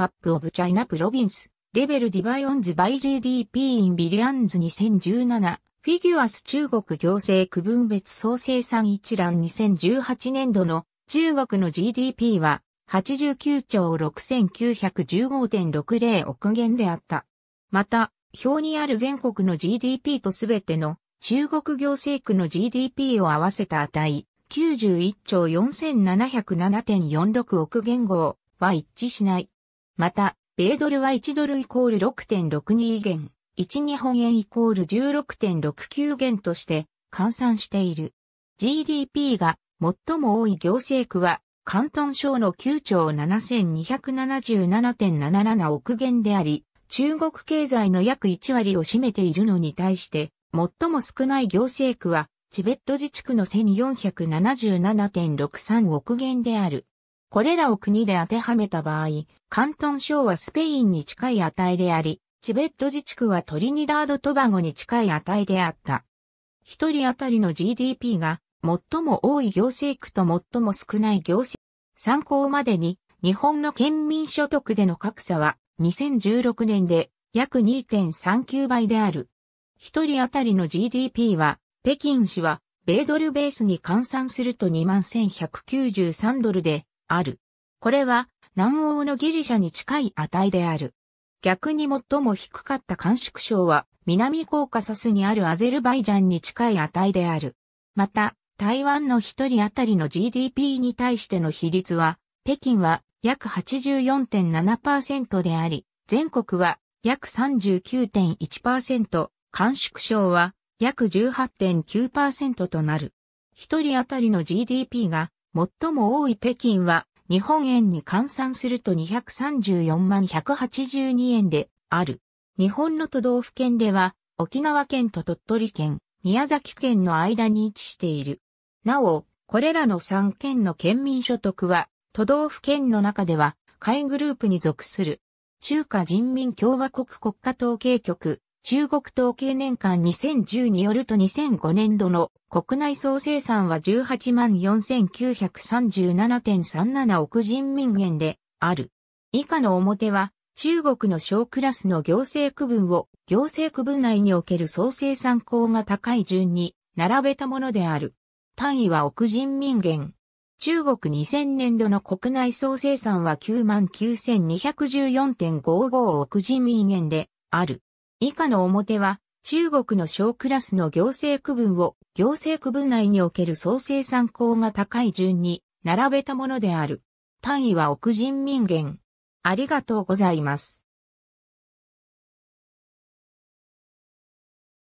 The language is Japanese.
マップオブチャイナプロビンス、レベルディバイオンズバイ GDP インビリアンズ2017、フィギュアス中国行政区分別総生産一覧2018年度の中国の GDP は89兆6915.60億元であった。また、表にある全国の GDP とすべての中国行政区の GDP を合わせた値、91兆4707.46億元号は一致しない。また、米ドルは1ドルイコール6.62元、1日本円イコール16.69元として換算している。GDP が最も多い行政区は、関東省の9兆7277.77億元であり、中国経済の約1割を占めているのに対して、最も少ない行政区は、チベット自治区の1477.63億元である。これらを国で当てはめた場合、関東省はスペインに近い値であり、チベット自治区はトリニダード・トバゴに近い値であった。一人当たりの GDP が最も多い行政区と最も少ない行政。参考までに日本の県民所得での格差は2016年で約2.39倍である。一人当たりの GDP は北京市は米ドルベースに換算すると21,193ドルである。これは南欧のギリシャに近い値である。逆に最も低かった干縮症は南コーカサスにあるアゼルバイジャンに近い値である。また、台湾の一人当たりの GDP に対しての比率は、北京は約84.7%であり、全国は約39.1%、干縮症は約18.9%となる。一人当たりの GDP が最も多い北京は日本円に換算すると234万182円である。日本の都道府県では沖縄県と鳥取県、宮崎県の間に位置している。なお、これらの3県の県民所得は都道府県の中では下位グループに属する。中華人民共和国国家統計局中国統計年間2010によると2005年度の国内総生産は18万4937.37億人民元である。以下の表は中国の小クラスの行政区分を行政区分内における総生産高が高い順に並べたものである。単位は億人民元。中国2000年度の国内総生産は99,214.55億人民元である。以下の表は、中国の小クラスの行政区分を行政区分内における総生産項が高い順に並べたものである。単位は億人民元。ありがとうございます。